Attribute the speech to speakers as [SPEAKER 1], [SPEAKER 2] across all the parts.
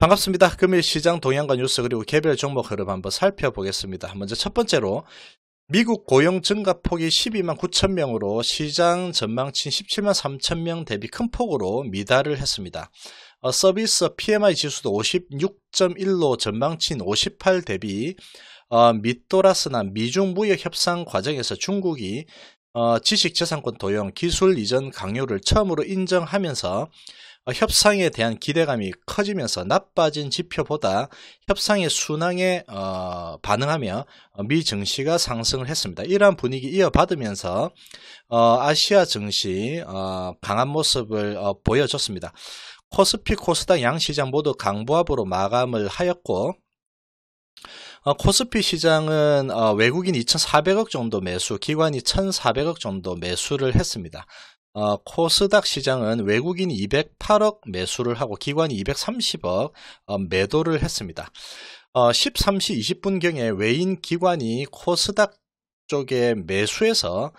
[SPEAKER 1] 반갑습니다. 금일 시장 동향과 뉴스 그리고 개별 종목 흐름 한번 살펴보겠습니다. 먼저 첫 번째로 미국 고용 증가 폭이 12만 9천 명으로 시장 전망친 17만 3천 명 대비 큰 폭으로 미달을 했습니다. 어, 서비스 PMI 지수도 56.1로 전망친 58 대비 어, 밑도라스나 미중 무역 협상 과정에서 중국이 어, 지식재산권 도용, 기술 이전 강요를 처음으로 인정하면서 어, 협상에 대한 기대감이 커지면서 나빠진 지표보다 협상의 순항에 어, 반응하며 어, 미 증시가 상승을 했습니다. 이러한 분위기 이어받으면서 어, 아시아 증시 어, 강한 모습을 어, 보여줬습니다. 코스피 코스닥 양시장 모두 강보합으로 마감을 하였고 어, 코스피 시장은 어, 외국인 2,400억 정도 매수, 기관이 1,400억 정도 매수를 했습니다. 어, 코스닥 시장은 외국인 208억 매수를 하고 기관이 230억 어, 매도를 했습니다. 어, 13시 20분경에 외인 기관이 코스닥 쪽에 매수해서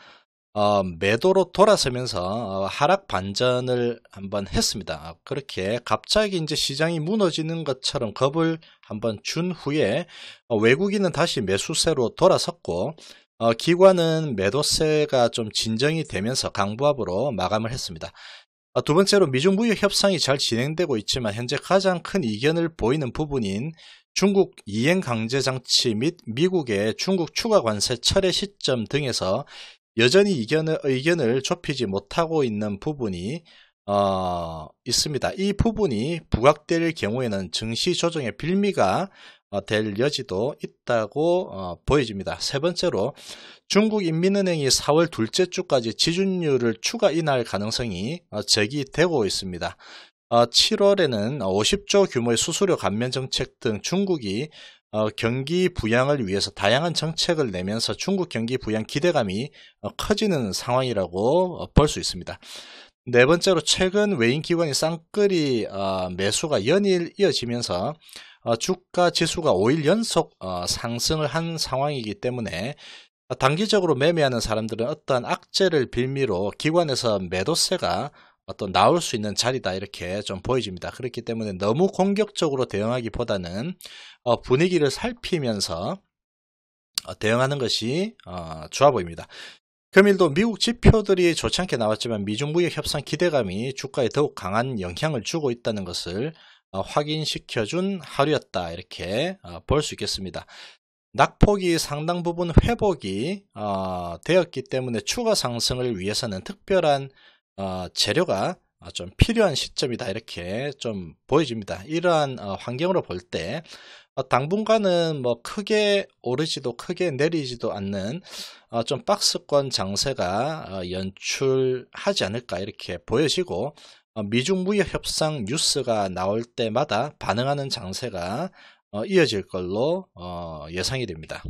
[SPEAKER 1] 어, 매도로 돌아서면서 어, 하락 반전을 한번 했습니다. 그렇게 갑자기 이제 시장이 무너지는 것처럼 겁을 한번 준 후에 어, 외국인은 다시 매수세로 돌아섰고 어, 기관은 매도세가 좀 진정이 되면서 강부합으로 마감을 했습니다. 어, 두 번째로 미중 무역 협상이 잘 진행되고 있지만 현재 가장 큰 이견을 보이는 부분인 중국 이행 강제 장치 및 미국의 중국 추가 관세 철회 시점 등에서 여전히 이견을, 의견을 좁히지 못하고 있는 부분이 어, 있습니다. 이 부분이 부각될 경우에는 증시 조정의 빌미가 어, 될 여지도 있다고 어, 보여집니다. 세 번째로 중국인민은행이 4월 둘째 주까지 지준율을 추가 인하할 가능성이 어, 제기되고 있습니다. 7월에는 50조 규모의 수수료 감면 정책 등 중국이 경기 부양을 위해서 다양한 정책을 내면서 중국 경기 부양 기대감이 커지는 상황이라고 볼 수 있습니다. 네 번째로 최근 외인 기관이 쌍끌이 매수가 연일 이어지면서 어, 주가 지수가 5일 연속 어, 상승을 한 상황이기 때문에 단기적으로 매매하는 사람들은 어떠한 악재를 빌미로 기관에서 매도세가 또 나올 수 있는 자리다 이렇게 좀 보여집니다. 그렇기 때문에 너무 공격적으로 대응하기보다는 어, 분위기를 살피면서 대응하는 것이 좋아 보입니다. 금일도 미국 지표들이 좋지 않게 나왔지만 미중 무역 협상 기대감이 주가에 더욱 강한 영향을 주고 있다는 것을 어, 확인시켜준 하루였다 이렇게 어, 볼수 있겠습니다. 낙폭이 상당 부분 회복이 어, 되었기 때문에 추가 상승을 위해서는 특별한 재료가 좀 필요한 시점이다 이렇게 좀 보여집니다. 이러한 환경으로 볼 때 당분간은 뭐 크게 오르지도 크게 내리지도 않는 좀 박스권 장세가 연출하지 않을까 이렇게 보여지고 어, 미중 무역 협상 뉴스가 나올 때마다 반응하는 장세가 어, 이어질 걸로 어, 예상이 됩니다.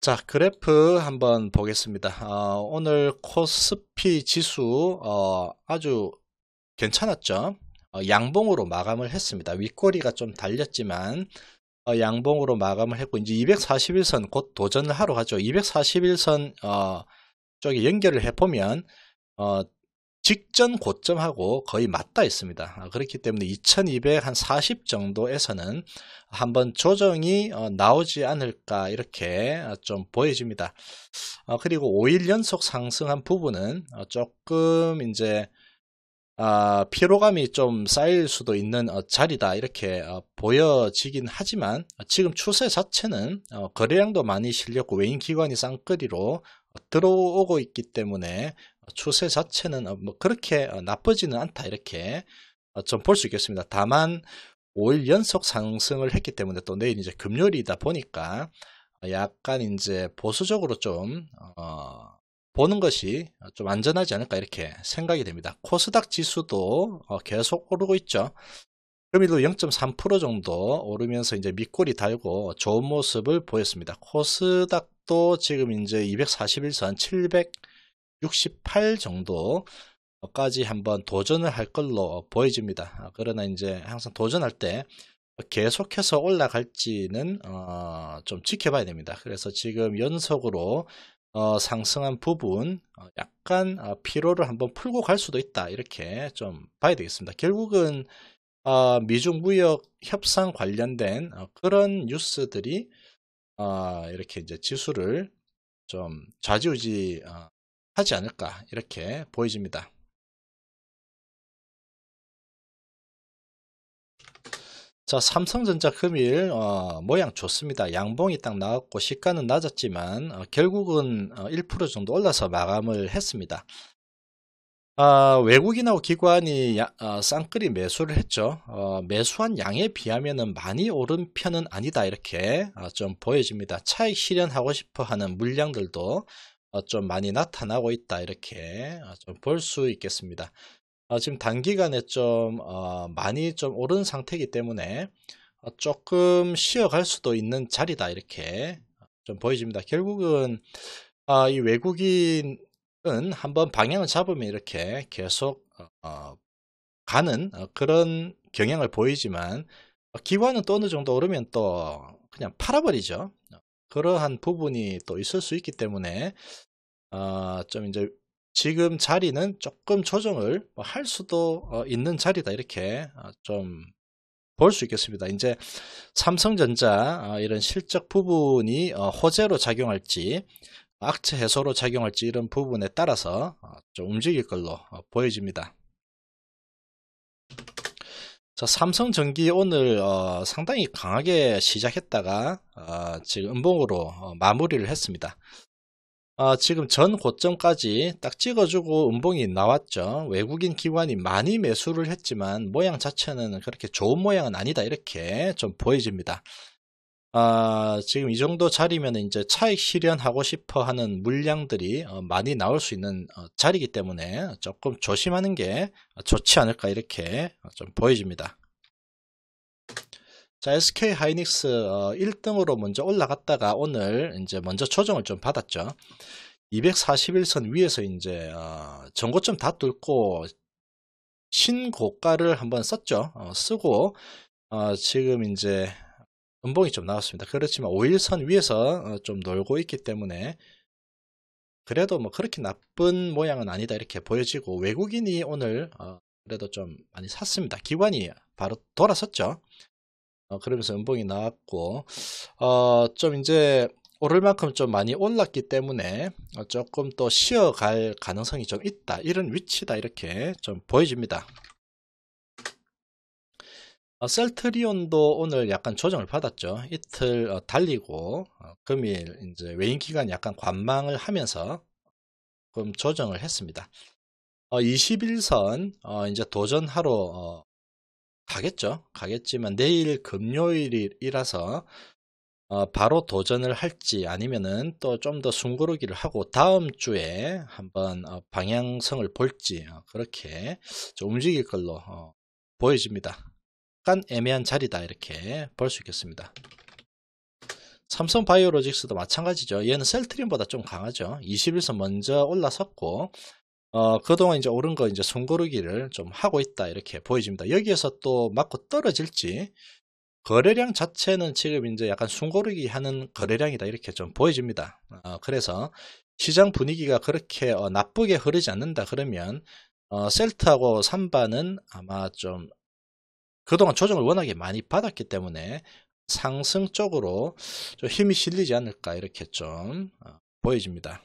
[SPEAKER 1] 자 그래프 한번 보겠습니다. 오늘 코스피 지수 아주 괜찮았죠. 양봉으로 마감을 했습니다. 윗꼬리가 좀 달렸지만 양봉으로 마감을 했고 이제 241선 곧 도전을 하러 가죠 241선 쪽에 연결을 해보면 어, 직전 고점하고 거의 맞다 있습니다. 아, 그렇기 때문에 2240 정도에서는 한번 조정이 어, 나오지 않을까 이렇게 어, 좀 보여집니다. 어, 그리고 5일 연속 상승한 부분은 조금 이제 아, 피로감이 좀 쌓일 수도 있는 자리다 이렇게 보여지긴 하지만 지금 추세 자체는 거래량도 많이 실렸고 외인 기관이 쌍끌이로 들어오고 있기 때문에 추세 자체는 어, 뭐 그렇게 어, 나쁘지는 않다 이렇게 어, 좀볼 수 있겠습니다. 다만 5일 연속 상승을 했기 때문에 또 내일 이제 금요일이다 보니까 약간 이제 보수적으로 좀 어, 보는 것이 좀 안전하지 않을까 이렇게 생각이 됩니다. 코스닥 지수도 어, 계속 오르고 있죠. 금일도 0.3% 정도 오르면서 이제 밑골이 달고 좋은 모습을 보였습니다. 코스닥 또 지금 이제 241선 768 정도까지 한번 도전을 할 걸로 보여집니다. 아, 그러나 이제 항상 도전할 때 계속해서 올라갈지는 어, 좀 지켜봐야 됩니다. 그래서 지금 연속으로 어, 상승한 부분 어, 약간 어, 피로를 한번 풀고 갈 수도 있다 이렇게 좀 봐야 되겠습니다. 결국은 어, 미중 무역 협상 관련된 그런 뉴스들이 어, 이렇게 이제 지수를 좀 좌지우지 어, 하지 않을까 이렇게 보여집니다. 자 삼성전자 금일 어, 모양 좋습니다. 양봉이 딱 나왔고 시가는 낮았지만 어, 결국은 1% 어, 정도 올라서 마감을 했습니다. 아, 외국이나 기관이 아, 쌍끌이 매수를 했죠. 어, 매수한 양에 비하면 많이 오른 편은 아니다 이렇게 아, 좀 보여집니다. 차익 실현하고 싶어하는 물량들도 어, 좀 많이 나타나고 있다 이렇게 어, 좀볼 수 있겠습니다. 어, 지금 단기간에 좀 많이 좀 오른 상태이기 때문에 조금 쉬어갈 수도 있는 자리다 이렇게 좀 보여집니다. 결국은 아, 이 외국인 은 한번 방향을 잡으면 이렇게 계속 어, 어 가는 어, 그런 경향을 보이지만 어, 기관은 또 어느 정도 오르면 또 그냥 팔아버리죠. 그러한 부분이 또 있을 수 있기 때문에 어, 좀 이제 지금 자리는 조금 조정을 뭐 할 수도 있는 자리다 이렇게 좀 볼 수 있겠습니다. 이제 삼성전자 이런 실적 부분이 호재로 작용할지 악체 해소로 작용할지 이런 부분에 따라서 어, 좀 움직일 걸로 어, 보여집니다. 자, 삼성전기 오늘 어, 상당히 강하게 시작했다가 어, 지금 음봉으로 어, 마무리를 했습니다. 어, 지금 전 고점까지 딱 찍어주고 음봉이 나왔죠. 외국인 기관이 많이 매수를 했지만 모양 자체는 그렇게 좋은 모양은 아니다 이렇게 좀 보여집니다. 아, 지금 이 정도 자리면 이제 차익 실현하고 싶어 하는 물량들이 어, 많이 나올 수 있는 어, 자리이기 때문에 조금 조심하는 게 좋지 않을까 이렇게 어, 좀 보여집니다. 자, SK 하이닉스 어, 1등으로 먼저 올라갔다가 오늘 이제 먼저 조정을 좀 받았죠. 241선 위에서 이제 어, 전고점 다 뚫고 신고가를 한번 썼죠. 어, 쓰고 지금 이제 은봉이좀 나왔습니다. 그렇지만 5일선 위에서 어, 좀 놀고 있기 때문에 그래도 뭐 그렇게 나쁜 모양은 아니다 이렇게 보여지고 외국인이 오늘 어, 그래도 좀 많이 샀습니다. 기관이 바로 돌아섰죠. 어, 그러면서 은봉이 나왔고 어좀 이제 오를 만큼 좀 많이 올랐기 때문에 조금 또 쉬어갈 가능성이 좀 있다 이런 위치다 이렇게 좀 보여집니다. 어, 셀트리온도 오늘 약간 조정을 받았죠. 이틀 어, 달리고 어, 금일 이제 외인 기간 약간 관망을 하면서 금 조정을 했습니다. 21선 이제 도전하러 가겠죠. 가겠지만 내일 금요일이라서 바로 도전을 할지 아니면은 또 좀 더 숨고르기를 하고 다음 주에 한번 방향성을 볼지 그렇게 움직일 걸로 보여집니다. 약간 애매한 자리다 이렇게 볼 수 있겠습니다. 삼성 바이오로직스도 마찬가지죠. 얘는 셀트림보다 좀 강하죠. 21선 먼저 올라섰고 어, 그동안 이제 오른 거 이제 손고르기를 좀 하고 있다 이렇게 보여집니다. 여기에서 또 맞고 떨어질지 거래량 자체는 지금 이제 약간 숨고르기 하는 거래량이다 이렇게 좀 보여집니다. 어, 그래서 시장 분위기가 그렇게 어, 나쁘게 흐르지 않는다 그러면 어, 셀트하고 삼바는 아마 좀 그동안 조정을 워낙에 많이 받았기 때문에 상승 적으로좀 힘이 실리지 않을까 이렇게 좀 어, 보여집니다.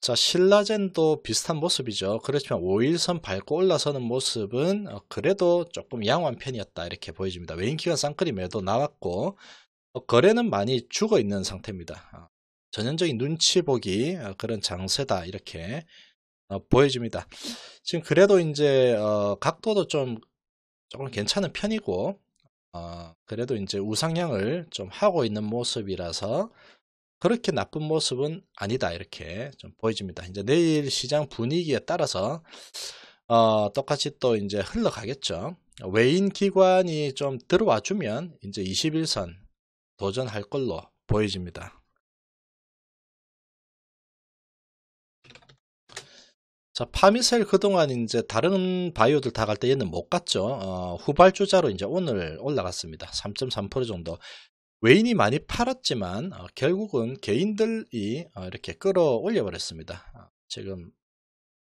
[SPEAKER 1] 자, 신라젠도 비슷한 모습이죠. 그렇지만 5일선 밟고 올라서는 모습은 어, 그래도 조금 양호한 편이었다. 이렇게 보여집니다. 외인기관 쌍크림에도 나왔고, 어, 거래는 많이 죽어 있는 상태입니다. 전형적인 눈치 보기 그런 장세다. 이렇게 어, 보여집니다. 지금 그래도 이제 어, 각도도 좀 조금 괜찮은 편이고 어, 그래도 이제 우상향을 좀 하고 있는 모습이라서 그렇게 나쁜 모습은 아니다 이렇게 좀 보여집니다. 이제 내일 시장 분위기에 따라서 어, 똑같이 또 이제 흘러가겠죠. 외인 기관이 좀 들어와 주면 이제 21선 도전할 걸로 보여집니다. 자, 파미셀 그동안 이제 다른 바이오들 다 갈 때 얘는 못 갔죠. 어, 후발주자로 이제 오늘 올라갔습니다. 3.3% 정도. 외인이 많이 팔았지만 어, 결국은 개인들이 어, 이렇게 끌어올려 버렸습니다. 어, 지금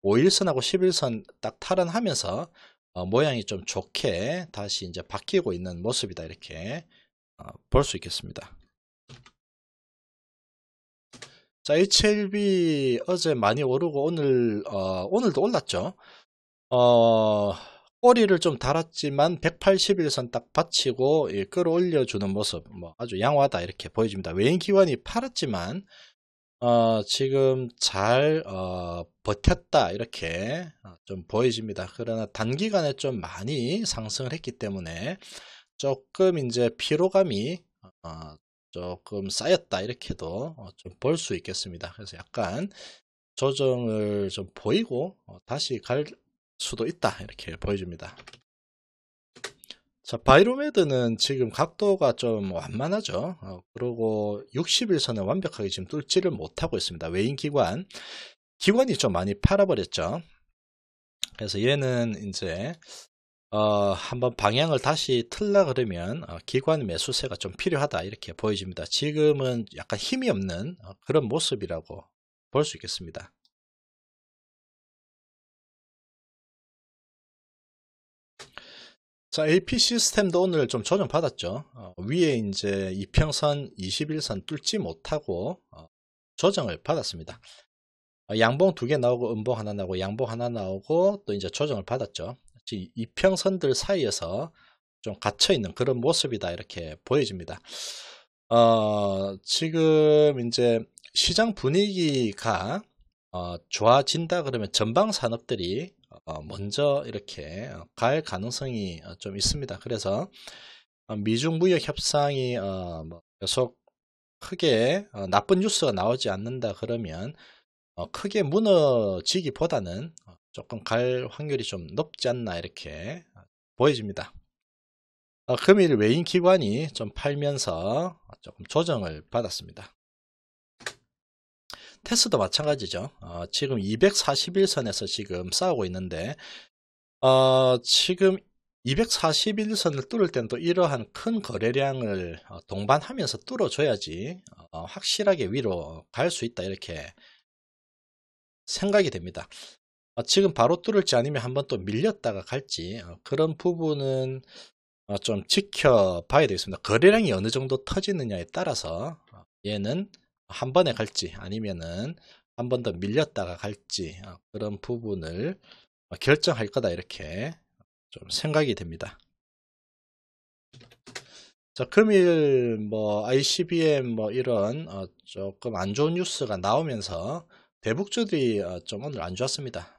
[SPEAKER 1] 5일선하고 11선 딱 탈환하면서 어, 모양이 좀 좋게 다시 이제 바뀌고 있는 모습이다 이렇게 어, 볼수 있겠습니다. 자, HLB 어제 많이 오르고 오늘 어, 오늘도 올랐죠. 어, 꼬리를 좀 달았지만 181선 딱 받치고 예, 끌어올려 주는 모습 뭐 아주 양호하다 이렇게 보여집니다. 외인 기관이 팔았지만 어, 지금 잘 어, 버텼다 이렇게 어, 좀 보여집니다. 그러나 단기간에 좀 많이 상승을 했기 때문에 조금 이제 피로감이 어, 조금 쌓였다 이렇게도 어, 좀볼 수 있겠습니다. 그래서 약간 조정을 좀 보이고 어, 다시 갈 수도 있다 이렇게 보여줍니다. 자, 바이로메드는 지금 각도가 좀 완만하죠. 어, 그리고 60일선을 완벽하게 지금 뚫지를 못하고 있습니다. 외인 기관. 기관이 좀 많이 팔아버렸죠. 그래서 얘는 이제 어, 한번 방향을 다시 틀라 그러면 어, 기관 매수세가 좀 필요하다 이렇게 보여집니다. 지금은 약간 힘이 없는 어, 그런 모습이라고 볼 수 있겠습니다. 자, AP 시스템도 오늘 좀 조정받았죠. 어, 위에 이제 이평선 21선 뚫지 못하고 어, 조정을 받았습니다. 어, 양봉 두 개 나오고 음봉 하나 나오고 양봉 하나 나오고 또 이제 조정을 받았죠. 이평선들 사이에서 좀 갇혀있는 그런 모습이다 이렇게 보여집니다. 어, 지금 이제 시장 분위기가 어, 좋아진다 그러면 전방 산업들이 어, 먼저 이렇게 갈 가능성이 어, 좀 있습니다. 그래서 어, 미중 무역 협상이 어, 뭐 계속 크게 나쁜 뉴스가 나오지 않는다 그러면 크게 무너지기보다는 조금 갈 확률이 좀 높지 않나 이렇게 보여집니다. 어, 금일 외인 기관이 좀 팔면서 조금 조정을 받았습니다. 테스도 마찬가지죠. 어, 지금 241선에서 지금 싸우고 있는데 어, 지금 241선을 뚫을 때는 또 이러한 큰 거래량을 어, 동반하면서 뚫어줘야지 어, 확실하게 위로 갈 수 있다 이렇게 생각이 됩니다. 아, 지금 바로 뚫을지 아니면 한번 또 밀렸다가 갈지 아, 그런 부분은 아, 좀 지켜봐야 되겠습니다. 거래량이 어느 정도 터지느냐에 따라서 얘는 한 번에 갈지 아니면은 한 번 더 밀렸다가 갈지 그런 부분을 결정할 거다 이렇게 좀 생각이 됩니다. 자, 금일 뭐 ICBM 뭐 이런 어, 조금 안 좋은 뉴스가 나오면서 대북주들이 어, 좀 오늘 안 좋았습니다.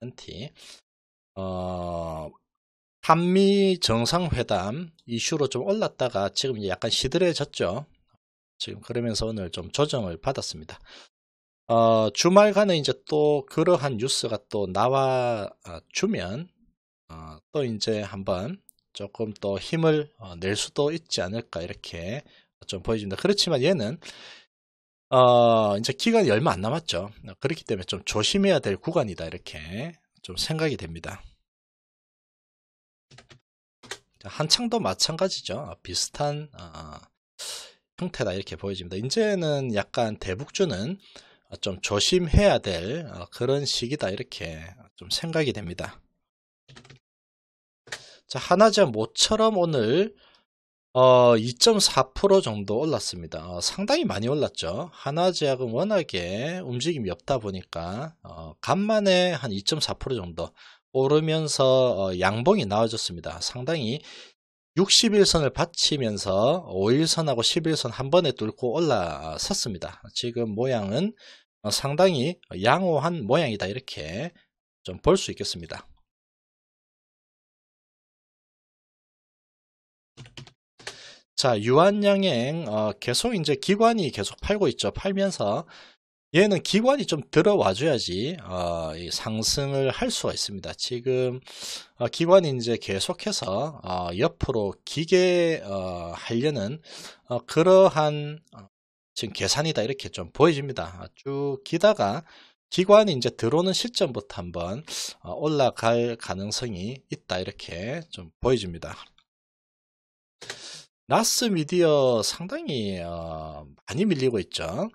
[SPEAKER 1] 한티 어, 어, 한미 정상회담 이슈로 좀 올랐다가 지금 약간 시들해졌죠. 지금 그러면서 오늘 좀 조정을 받았습니다. 어, 주말간에 이제 또 그러한 뉴스가 또 나와 어, 주면 어, 또 이제 한번 조금 또 힘을 낼 수도 있지 않을까 이렇게 좀 보여집니다. 그렇지만 얘는 어, 이제 기간이 얼마 안 남았죠. 그렇기 때문에 좀 조심해야 될 구간이다. 이렇게 좀 생각이 됩니다. 한창도 마찬가지죠. 어, 비슷한 어, 어, 형태다 이렇게 보여집니다. 이제는 약간 대북주는 좀 조심해야 될 어, 그런 시기다 이렇게 좀 생각이 됩니다. 자, 하나자 모처럼 오늘 어, 2.4% 정도 올랐습니다. 어, 상당히 많이 올랐죠. 하나제약은 워낙에 움직임이 없다 보니까 어, 간만에 한 2.4% 정도 오르면서 어, 양봉이 나와졌습니다. 상당히 60일선을 받치면서 5일선하고 1 1선한 번에 뚫고 올라섰습니다. 지금 모양은 어, 상당히 양호한 모양이다 이렇게 좀 볼 수 있겠습니다. 자, 유한양행, 어, 계속 이제 기관이 계속 팔고 있죠. 팔면서. 얘는 기관이 좀 들어와줘야지, 어, 상승을 할 수가 있습니다. 지금, 어, 기관이 이제 계속해서, 어, 옆으로 기계, 어, 하려는, 어, 그러한, 어, 지금 계산이다. 이렇게 좀 보여집니다. 쭉 기다가, 기관이 이제 들어오는 시점부터 한번 어, 올라갈 가능성이 있다. 이렇게 좀 보여집니다. 나스 미디어 상당히 어, 많이 밀리고 있죠.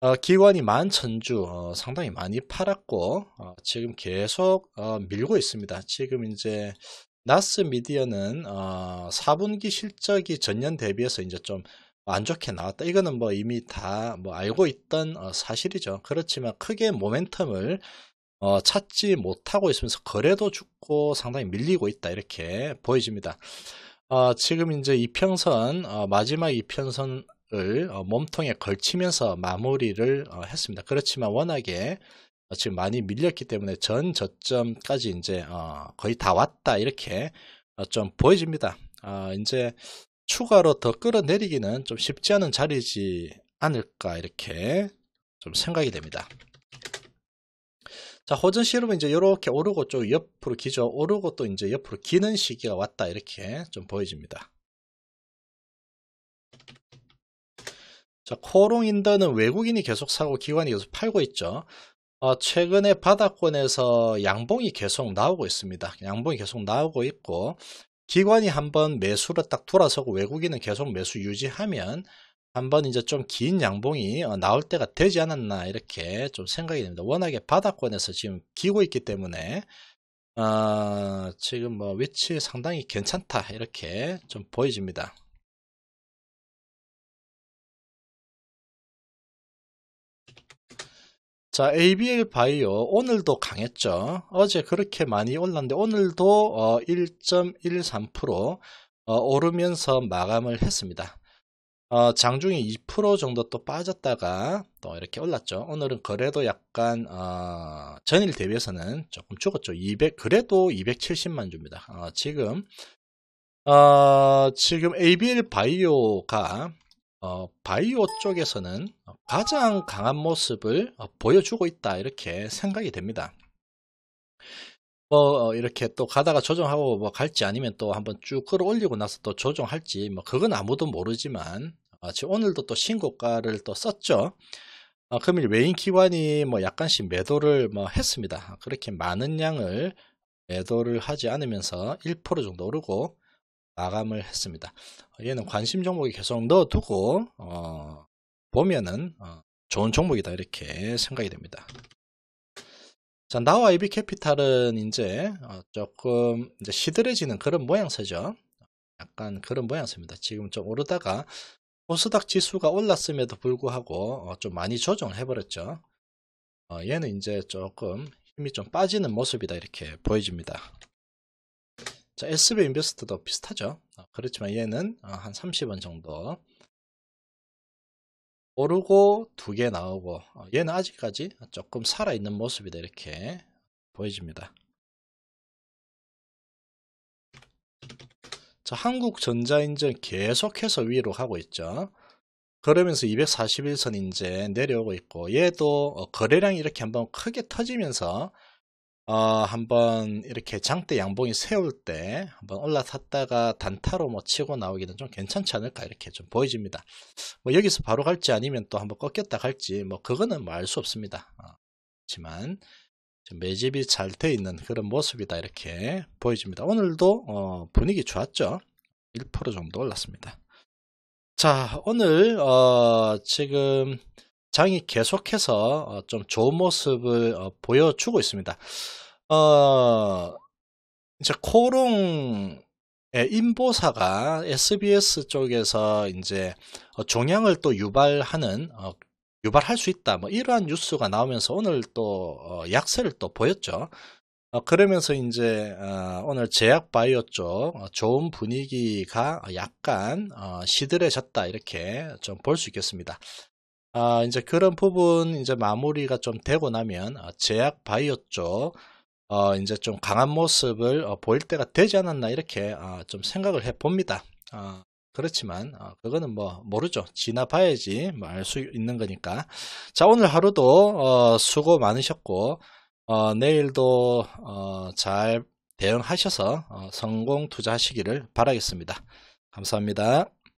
[SPEAKER 1] 어, 기관이 만 천주 어, 상당히 많이 팔았고 어, 지금 계속 어, 밀고 있습니다. 지금 이제 나스 미디어는 4분기 어, 실적이 전년 대비해서 이제 좀 안 좋게 나왔다. 이거는 뭐 이미 다뭐 알고 있던 어, 사실이죠. 그렇지만 크게 모멘텀을 찾지 못하고 있으면서 거래도 죽고 상당히 밀리고 있다 이렇게 보여집니다. 어, 지금 이제 2편선 어, 마지막 2편선을 어, 몸통에 걸치면서 마무리를 어, 했습니다. 그렇지만 워낙에 어, 지금 많이 밀렸기 때문에 전 저점까지 이제 어, 거의 다 왔다 이렇게 좀 보여집니다. 이제 추가로 더 끌어내리기는 좀 쉽지 않은 자리지 않을까 이렇게 좀 생각이 됩니다. 자, 호전 시럽은 이제 이렇게 오르고 좀 옆으로 기죠. 오르고 또 이제 옆으로 기는 시기가 왔다. 이렇게 좀 보여집니다. 자, 코롱인더는 외국인이 계속 사고 기관이 계속 팔고 있죠. 어, 최근에 바닥권에서 양봉이 계속 나오고 있습니다. 양봉이 계속 나오고 있고 기관이 한번 매수를딱 돌아서고 외국인은 계속 매수 유지하면 한번 이제 좀 긴 양봉이 어, 나올 때가 되지 않았나 이렇게 좀 생각이 됩니다. 워낙에 바닥권에서 지금 기고 있기 때문에 어, 지금 뭐 위치 상당히 괜찮다 이렇게 좀 보여집니다. 자, ABL 바이오 오늘도 강했죠. 어제 그렇게 많이 올랐는데 오늘도 어, 1.13% 어, 오르면서 마감을 했습니다. 어, 장중에2% 정도 또 빠졌다가 또 이렇게 올랐죠. 오늘은 그래도 약간 어, 전일 대비해서는 조금 죽었죠. 200 그래도 270만 주입니다. 어, 지금 어, 지금 ABL 바이오가 어, 바이오 쪽에서는 가장 강한 모습을 어, 보여주고 있다 이렇게 생각이 됩니다. 뭐 이렇게 또 가다가 조정하고 뭐 갈지 아니면 또 한번 쭉 끌어올리고 나서 또 조정할지 뭐 그건 아무도 모르지만 마치 오늘도 또 신고가를 또 썼죠. 어, 금일 외인 기관이 뭐 약간씩 매도를 뭐 했습니다. 그렇게 많은 양을 매도를 하지 않으면서 1% 정도 오르고 마감을 했습니다. 얘는 관심 종목이 계속 넣어두고 어, 보면은 어, 좋은 종목이다 이렇게 생각이 됩니다. 자, 나와 이비 캐피탈은 이제 어, 조금 이제 시들해지는 그런 모양새죠. 약간 그런 모양새입니다. 지금 좀 오르다가 코스닥 지수가 올랐음에도 불구하고 어, 좀 많이 조정을 해버렸죠. 어, 얘는 이제 조금 힘이 좀 빠지는 모습이다 이렇게 보여집니다. 자, SB 인베스트도 비슷하죠. 어, 그렇지만 얘는 한 30원 정도 오르고 두 개 나오고 얘는 아직까지 조금 살아있는 모습이다 이렇게 보여집니다. 자, 한국전자인제 계속해서 위로 가고 있죠. 그러면서 241선 이제 내려오고 있고 얘도 어, 거래량이 이렇게 한번 크게 터지면서 어, 한번 이렇게 장대 양봉이 세울 때 한번 올라탔다가 단타로 뭐 치고 나오기는 좀 괜찮지 않을까 이렇게 좀 보여집니다. 뭐 여기서 바로 갈지 아니면 또 한번 꺾였다 갈지 뭐 그거는 말수 뭐 없습니다. 어, 그지만 매집이 잘 돼 있는 그런 모습이다 이렇게 보여집니다. 오늘도 어 분위기 좋았죠. 1% 정도 올랐습니다. 자 오늘 어 지금 장이 계속해서 어좀 좋은 모습을 어, 보여주고 있습니다. 어, 이제 코롱 인보사가 SBS 쪽에서 이제 어, 종양을 또 유발하는 유발할 수 있다. 뭐 이러한 뉴스가 나오면서 오늘 또 어, 약세를 또 보였죠. 어, 그러면서 이제 어, 오늘 제약 바이오 쪽 어, 좋은 분위기가 약간 어, 시들해졌다 이렇게 좀 볼 수 있겠습니다. 아, 이제 그런 부분 이제 마무리가 좀 되고 나면 어, 제약 바이오 쪽 어, 이제 좀 강한 모습을 보일 때가 되지 않았나 이렇게 좀 생각을 해 봅니다. 어, 그렇지만 어, 그거는 뭐 모르죠. 지나봐야지 뭐알수 있는 거니까. 자 오늘 하루도 어, 수고 많으셨고 어, 내일도 어, 잘 대응하셔서 어, 성공 투자하시기를 바라겠습니다. 감사합니다.